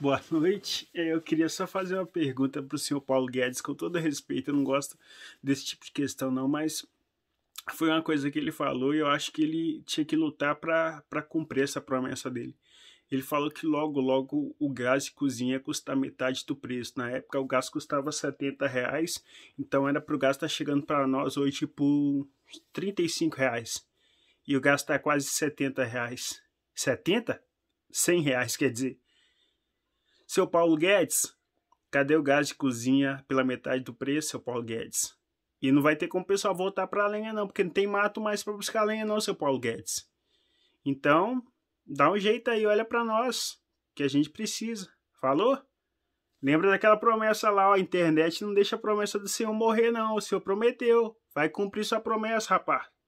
Boa noite. É, eu queria só fazer uma pergunta para o senhor Paulo Guedes, com todo respeito, eu não gosto desse tipo de questão, não, mas foi uma coisa que ele falou e eu acho que ele tinha que lutar para cumprir essa promessa dele. Ele falou que logo, logo o gás de cozinha custa metade do preço. Na época o gás custava 70 reais, então era para o gás estar tá chegando para nós hoje por 35 reais. E o gás está quase 70 reais. 70? 100 reais, quer dizer. Seu Paulo Guedes, cadê o gás de cozinha pela metade do preço, seu Paulo Guedes? E não vai ter como o pessoal voltar para a lenha não, porque não tem mato mais para buscar lenha não, seu Paulo Guedes. Então, dá um jeito aí, olha para nós, que a gente precisa. Falou? Lembra daquela promessa lá, ó, a internet não deixa a promessa do senhor morrer não, o senhor prometeu. Vai cumprir sua promessa, rapaz.